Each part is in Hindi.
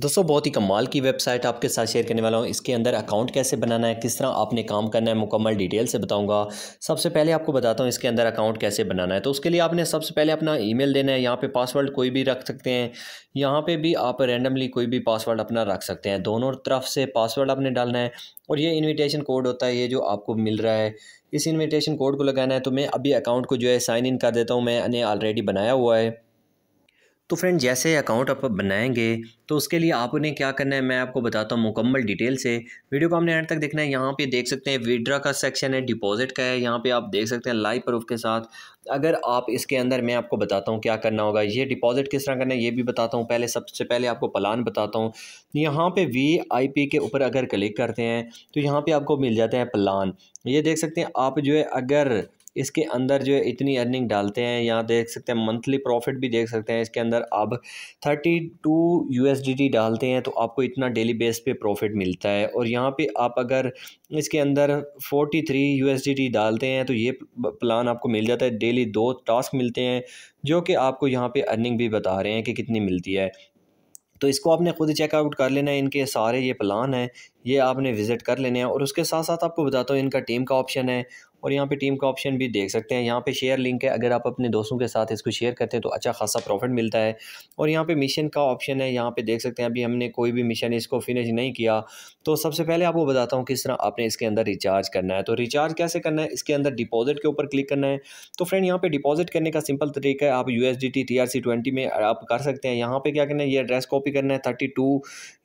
दोस्तों बहुत ही कमाल की वेबसाइट आपके साथ शेयर करने वाला हूँ इसके अंदर अकाउंट कैसे बनाना है किस तरह आपने काम करना है मुकम्मल डिटेल से बताऊंगा सबसे पहले आपको बताता हूँ इसके अंदर अकाउंट कैसे बनाना है तो उसके लिए आपने सबसे पहले अपना ईमेल देना है यहाँ पे पासवर्ड कोई भी रख सकते हैं यहाँ पर भी आप रेंडमली कोई भी पासवर्ड अपना रख सकते हैं दोनों तरफ से पासवर्ड आपने डालना है और ये इन्विटेशन कोड होता है ये जो आपको मिल रहा है इस इन्विटेशन कोड को लगाना है तो मैं अभी अकाउंट को जो है साइन इन कर देता हूँ मैंने ऑलरेडी बनाया हुआ है तो फ्रेंड जैसे अकाउंट आप बनाएंगे तो उसके लिए आपने क्या करना है मैं आपको बताता हूँ मुकम्मल डिटेल से वीडियो को हमने एंड तक देखना है यहाँ पे देख सकते हैं विड्रा का सेक्शन है डिपॉजिट का है यहाँ पे आप देख सकते हैं लाइव प्रूफ के साथ अगर आप इसके अंदर मैं आपको बताता हूँ क्या करना होगा ये डिपॉजिट किस तरह करना है ये भी बताता हूँ पहले सबसे पहले आपको प्लान बताता हूँ यहाँ पर वी के ऊपर अगर क्लिक करते हैं तो यहाँ पर आपको मिल जाते हैं प्लान ये देख सकते हैं आप जो है अगर इसके अंदर जो है इतनी अर्निंग डालते हैं यहाँ देख सकते हैं मंथली प्रॉफिट भी देख सकते हैं इसके अंदर आप थर्टी टू यू डालते हैं तो आपको इतना डेली बेस पे प्रॉफिट मिलता है और यहाँ पे आप अगर इसके अंदर फोर्टी थ्री यू डालते हैं तो ये प्लान आपको मिल जाता है डेली दो टास्क मिलते हैं जो कि आपको यहाँ पे अर्निंग भी बता रहे हैं कि कितनी मिलती है तो इसको आपने ख़ुद चेकआउट कर लेना है इनके सारे ये प्लान हैं ये आपने विज़िट कर लेने हैं और उसके साथ साथ आपको बताता हूँ इनका टीम का ऑप्शन है और यहाँ पे टीम का ऑप्शन भी देख सकते हैं यहाँ पे शेयर लिंक है अगर आप अपने दोस्तों के साथ इसको शेयर करते हैं तो अच्छा खासा प्रॉफिट मिलता है और यहाँ पे मिशन का ऑप्शन है यहाँ पे देख सकते हैं अभी हमने कोई भी मिशन इसको फिनिश नहीं किया तो सबसे पहले आपको बताता हूँ किस तरह आपने इसके अंदर रिचार्ज करना है तो रिचार्ज कैसे करना है इसके अंदर डिपॉजिट के ऊपर क्लिक करना है तो फ्रेंड यहाँ पर डिपॉजिट करने का सिंपल तरीका है आप यू एस में आप कर सकते हैं यहाँ पर क्या करना है ये एड्रेस कॉपी करना है थर्टी टू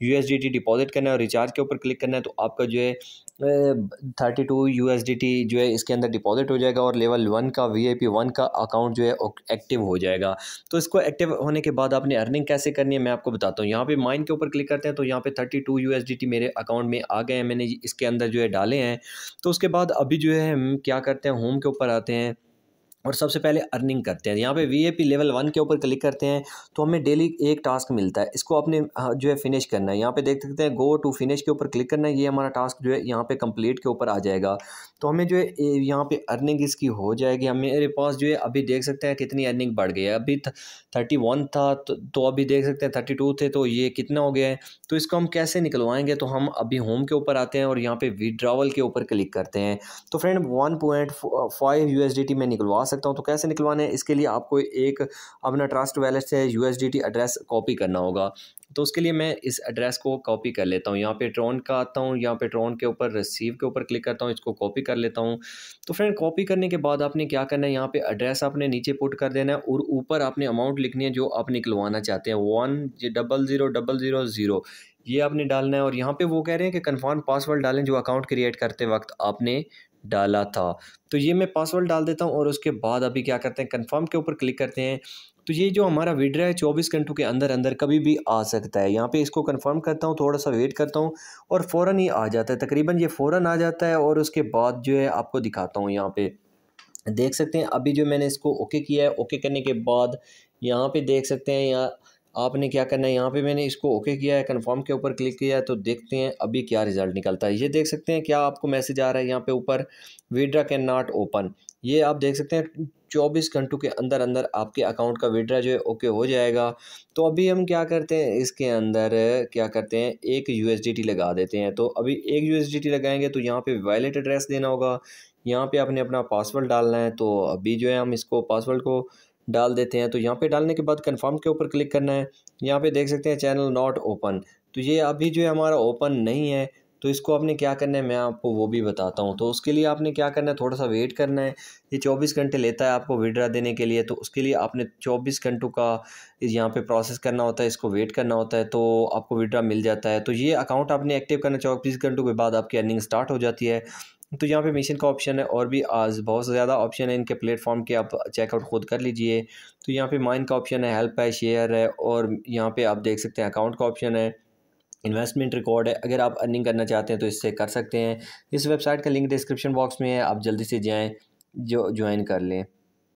डिपॉजिट करना है और रिचार्ज के ऊपर क्लिक क्लिक करना है तो आपका जो है थर्टी टू यू जो है इसके अंदर डिपॉजिट हो जाएगा और लेवल वन का वी आई पी वन का अकाउंट जो है एक्टिव हो जाएगा तो इसको एक्टिव होने के बाद आपने अर्निंग कैसे करनी है मैं आपको बताता हूँ यहाँ पे माइन के ऊपर क्लिक करते हैं तो यहाँ पे थर्टी टू यू मेरे अकाउंट में आ गए हैं मैंने इसके अंदर जो है डाले हैं तो उसके बाद अभी जो है हम क्या करते हैं होम के ऊपर आते हैं और सबसे पहले अर्निंग करते हैं यहाँ पे पी लेवल वन के ऊपर क्लिक करते हैं तो हमें डेली एक टास्क मिलता है इसको अपने हाँ, जो है फिनिश करना है यहाँ पे देख सकते हैं गो टू फिनिश के ऊपर क्लिक करना है ये हमारा टास्क जो है यहाँ पे कंप्लीट के ऊपर आ जाएगा तो हमें जो है यहाँ पे अर्निंग इसकी हो जाएगी मेरे पास जो है अभी देख सकते हैं कितनी अर्निंग बढ़ गई है अभी थर्टी वन था तो, तो अभी देख सकते हैं थर्टी टू थे तो ये कितना हो गया है तो इसको हम कैसे निकलवाएंगे तो हम अभी होम के ऊपर आते हैं और यहाँ पर विड्रावल के ऊपर क्लिक करते हैं तो friend one point five U में निकलवा सकता हूँ तो कैसे निकलवाने हैं इसके लिए आपको एक अपना ट्रस्ट वैलेट से यू एड्रेस कॉपी करना होगा तो उसके लिए मैं इस एड्रेस को कॉपी कर लेता हूँ यहाँ पे ट्रॉन का आता हूँ यहाँ पे ट्रॉन के ऊपर रिसीव के ऊपर क्लिक करता हूँ इसको कॉपी कर लेता हूँ तो फ्रेंड कॉपी करने के बाद आपने क्या करना है यहाँ पे एड्रेस आपने नीचे पुट कर देना है और ऊपर आपने अमाउंट लिखनी है जो आप निकलवाना चाहते हैं one double zero double zero zero ये आपने डालना है और यहाँ पे वो कह रहे हैं कि कन्फर्म पासवर्ड डालें जो अकाउंट क्रिएट करते वक्त आपने डाला था तो ये मैं पासवर्ड डाल देता हूँ और उसके बाद अभी क्या करते हैं कन्फर्म के ऊपर क्लिक करते हैं तो ये जो हमारा विड्रा है चौबीस घंटों के अंदर अंदर कभी भी आ सकता है यहाँ पे इसको कंफर्म करता हूँ थोड़ा सा वेट करता हूँ और फ़ौरन ही आ जाता है तकरीबन ये फ़ौरन आ जाता है और उसके बाद जो है आपको दिखाता हूँ यहाँ पे देख सकते हैं अभी जो मैंने इसको ओके किया है ओके करने के बाद यहाँ पे देख सकते हैं यहाँ आपने क्या करना है यहाँ पे मैंने इसको ओके किया है कन्फर्म के ऊपर क्लिक किया है तो देखते हैं अभी क्या रिजल्ट निकलता है ये देख सकते हैं क्या आपको मैसेज आ रहा है यहाँ पे ऊपर विड्रा कैन नॉट ओपन ये आप देख सकते हैं चौबीस घंटों के अंदर अंदर आपके अकाउंट का विड्रा जो है ओके हो जाएगा तो अभी हम क्या करते हैं इसके अंदर क्या करते हैं एक यू लगा देते हैं तो अभी एक यू लगाएंगे तो यहाँ पे वैलेट एड्रेस देना होगा यहाँ पे आपने अपना पासवर्ड डालना है तो अभी जो है हम इसको पासवर्ड को डाल देते हैं तो यहाँ पे डालने के बाद कंफर्म के ऊपर क्लिक करना है यहाँ पे देख सकते हैं चैनल नॉट ओपन तो ये अभी जो है हमारा ओपन नहीं है तो इसको आपने क्या करना है मैं आपको वो भी बताता हूँ तो उसके लिए आपने क्या करना है थोड़ा सा वेट करना है ये चौबीस घंटे लेता है आपको विड्रा देने के लिए तो उसके लिए आपने चौबीस घंटों का यहाँ पे प्रोसेस करना होता है इसको वेट करना होता है तो आपको विड्रा मिल जाता है तो ये अकाउंट आपने एक्टिव करना चौबीस घंटों के बाद आपकी अर्निंग स्टार्ट हो जाती है तो यहाँ पे मिशन का ऑप्शन है और भी आज बहुत ज़्यादा ऑप्शन है इनके प्लेटफॉर्म के आप चेकआउट खुद कर लीजिए तो यहाँ पे माइन का ऑप्शन है हेल्प है शेयर है और यहाँ पे आप देख सकते हैं अकाउंट का ऑप्शन है इन्वेस्टमेंट रिकॉर्ड है अगर आप अर्निंग करना चाहते हैं तो इससे कर सकते हैं इस वेबसाइट का लिंक डिस्क्रिप्शन बॉक्स में है आप जल्दी से जाएँ जो ज्वाइन कर लें